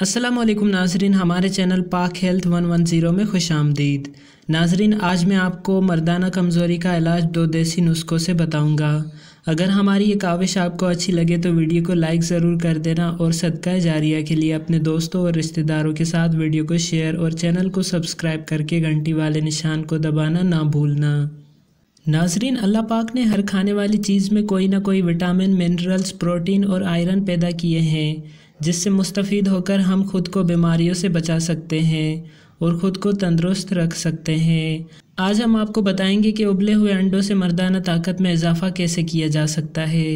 असलम नाजरीन हमारे चैनल पाक हेल्थ वन वन ज़ीरो में खुश आमदीद नाजरीन आज मैं आपको मर्दाना कमज़ोरी का इलाज दो देसी नुस्खों से बताऊंगा अगर हमारी ये काविश आपको अच्छी लगे तो वीडियो को लाइक ज़रूर कर देना और सदका जारिया के लिए अपने दोस्तों और रिश्तेदारों के साथ वीडियो को शेयर और चैनल को सब्सक्राइब करके घंटी वाले निशान को दबाना ना भूलना नाजरीन अल्लाह पाक ने हर खाने वाली चीज़ में कोई ना कोई विटामिन मिनरल्स प्रोटीन और आयरन पैदा किए हैं जिससे मुस्तफ़ होकर हम खुद को बीमारियों से बचा सकते हैं और ख़ुद को तंदरुस्त रख सकते हैं आज हम आपको बताएंगे कि उबले हुए अंडों से मर्दाना ताकत में इजाफ़ा कैसे किया जा सकता है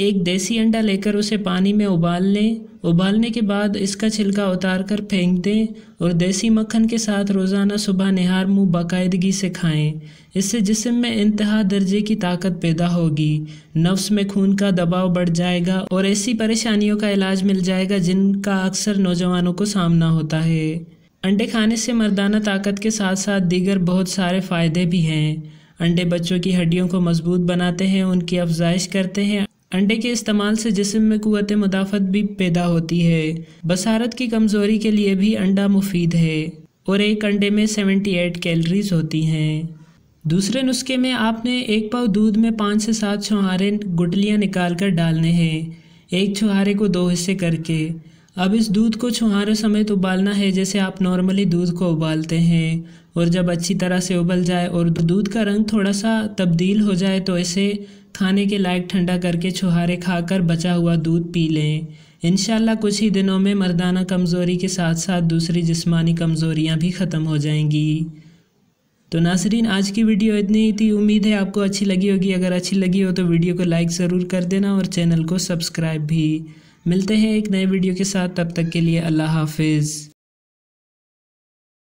एक देसी अंडा लेकर उसे पानी में उबाल लें उबालने के बाद इसका छिलका उतार कर फेंक दें और देसी मक्खन के साथ रोज़ाना सुबह निहार मुँह बाकायदगी से खाएं इससे जिसम में इंतहा दर्जे की ताकत पैदा होगी नफ्स में खून का दबाव बढ़ जाएगा और ऐसी परेशानियों का इलाज मिल जाएगा जिनका अक्सर नौजवानों को सामना होता है अंडे खाने से मर्दाना ताकत के साथ साथ दीगर बहुत सारे फ़ायदे भी हैं अंडे बच्चों की हड्डियों को मजबूत बनाते हैं उनकी अफजाइश करते हैं अंडे के इस्तेमाल से जिसम में कुत मुदाफ़त भी पैदा होती है बसारत की कमज़ोरी के लिए भी अंडा मुफीद है और एक अंडे में 78 कैलोरीज होती हैं दूसरे नुस्खे में आपने एक पाव दूध में पाँच से सात छुहारे गुटलियाँ निकाल कर डालने हैं एक छुहारे को दो हिस्से करके अब इस दूध को छुहारे समेत उबालना है जैसे आप नॉर्मली दूध को उबालते हैं और जब अच्छी तरह से उबल जाए और दूध का रंग थोड़ा सा तब्दील हो जाए तो इसे खाने के लायक ठंडा करके छुहारे खाकर बचा हुआ दूध पी लें इन कुछ ही दिनों में मर्दाना कमज़ोरी के साथ साथ दूसरी जिस्मानी कमज़ोरियाँ भी ख़त्म हो जाएंगी तो नासरीन आज की वीडियो इतनी ही थी उम्मीद है आपको अच्छी लगी होगी अगर अच्छी लगी हो तो वीडियो को लाइक ज़रूर कर देना और चैनल को सब्सक्राइब भी मिलते हैं एक नए वीडियो के साथ तब तक के लिए अल्लाह हाफिज़